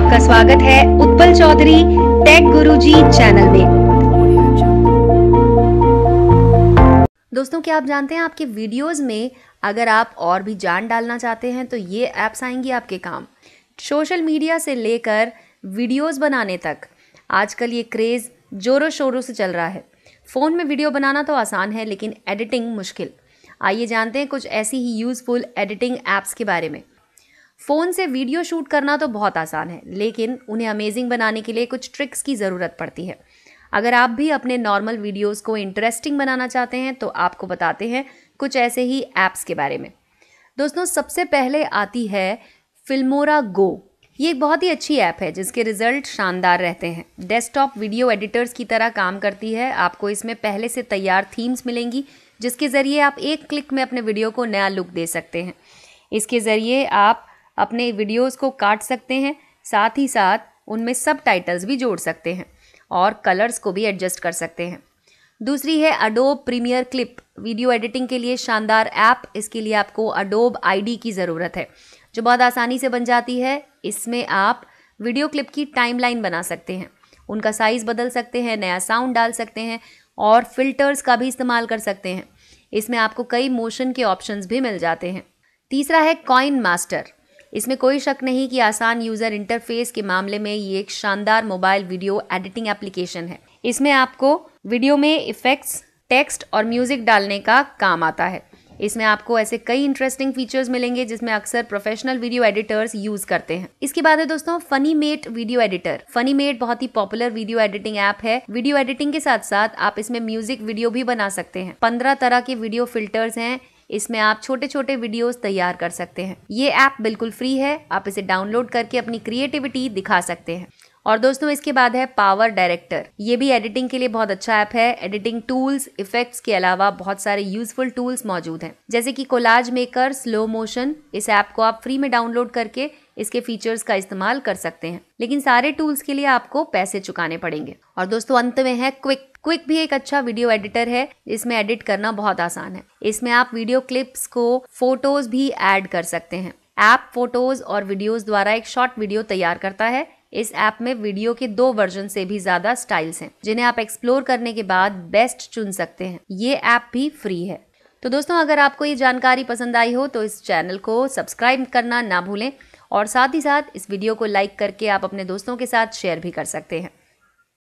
आपका स्वागत है उत्पल चौधरी टेक गुरुजी चैनल में दोस्तों क्या आप जानते हैं आपके वीडियोस में अगर आप और भी जान डालना चाहते हैं तो ये ऐप्स आएंगी आपके काम सोशल मीडिया से लेकर वीडियोस बनाने तक आजकल ये क्रेज़ जोरों शोरों से चल रहा है फ़ोन में वीडियो बनाना तो आसान है लेकिन एडिटिंग मुश्किल आइए जानते हैं कुछ ऐसी ही यूज़फुल एडिटिंग ऐप्स के बारे में फ़ोन से वीडियो शूट करना तो बहुत आसान है लेकिन उन्हें अमेजिंग बनाने के लिए कुछ ट्रिक्स की ज़रूरत पड़ती है अगर आप भी अपने नॉर्मल वीडियोस को इंटरेस्टिंग बनाना चाहते हैं तो आपको बताते हैं कुछ ऐसे ही ऐप्स के बारे में दोस्तों सबसे पहले आती है फिल्मोरा गो ये एक बहुत ही अच्छी ऐप है जिसके रिजल्ट शानदार रहते हैं डेस्कटॉप वीडियो एडिटर्स की तरह काम करती है आपको इसमें पहले से तैयार थीम्स मिलेंगी जिसके ज़रिए आप एक क्लिक में अपने वीडियो को नया लुक दे सकते हैं इसके ज़रिए आप अपने वीडियोस को काट सकते हैं साथ ही साथ उनमें सब टाइटल्स भी जोड़ सकते हैं और कलर्स को भी एडजस्ट कर सकते हैं दूसरी है Adobe Premiere clip video editing के लिए शानदार ऐप इसके लिए आपको अडोब आईडी की ज़रूरत है जो बहुत आसानी से बन जाती है इसमें आप वीडियो क्लिप की टाइमलाइन बना सकते हैं उनका साइज़ बदल सकते हैं नया साउंड डाल सकते हैं और फिल्टर्स का भी इस्तेमाल कर सकते हैं इसमें आपको कई मोशन के ऑप्शंस भी मिल जाते हैं तीसरा है कॉइन मास्टर इसमें कोई शक नहीं कि आसान यूज़र इंटरफेस के मामले में ये एक शानदार मोबाइल वीडियो एडिटिंग एप्लीकेशन है इसमें आपको वीडियो में इफ़ेक्ट्स टेक्स्ट और म्यूज़िक डालने का काम आता है इसमें आपको ऐसे कई इंटरेस्टिंग फीचर्स मिलेंगे जिसमें अक्सर प्रोफेशनल वीडियो एडिटर्स यूज करते हैं इसके बाद है दोस्तों Funimate video editor Funimate बहुत ही पॉपुलर वीडियो एडिटिंग ऐप है वीडियो एडिटिंग के साथ साथ आप इसमें म्यूजिक वीडियो भी बना सकते हैं पंद्रह तरह के वीडियो फिल्टर्स हैं इसमें आप छोटे छोटे वीडियोस तैयार कर सकते हैं ये ऐप बिल्कुल फ्री है आप इसे डाउनलोड करके अपनी क्रिएटिविटी दिखा सकते हैं और दोस्तों इसके बाद है पावर डायरेक्टर ये भी एडिटिंग के लिए बहुत अच्छा ऐप है एडिटिंग टूल्स इफेक्ट्स के अलावा बहुत सारे यूजफुल टूल्स मौजूद हैं जैसे कि कोलाज मेकर स्लो मोशन इस ऐप को आप फ्री में डाउनलोड करके इसके फीचर्स का इस्तेमाल कर सकते हैं लेकिन सारे टूल्स के लिए आपको पैसे चुकाने पड़ेंगे और दोस्तों अंत में है क्विक क्विक भी एक अच्छा वीडियो एडिटर है इसमें एडिट करना बहुत आसान है इसमें आप वीडियो क्लिप्स को फोटोज भी ऐड कर सकते हैं ऐप फोटोज और वीडियोज द्वारा एक शॉर्ट वीडियो तैयार करता है इस ऐप में वीडियो के दो वर्जन से भी ज्यादा स्टाइल्स हैं जिन्हें आप एक्सप्लोर करने के बाद बेस्ट चुन सकते हैं ये ऐप भी फ्री है तो दोस्तों अगर आपको ये जानकारी पसंद आई हो तो इस चैनल को सब्सक्राइब करना ना भूलें और साथ ही साथ इस वीडियो को लाइक करके आप अपने दोस्तों के साथ शेयर भी कर सकते हैं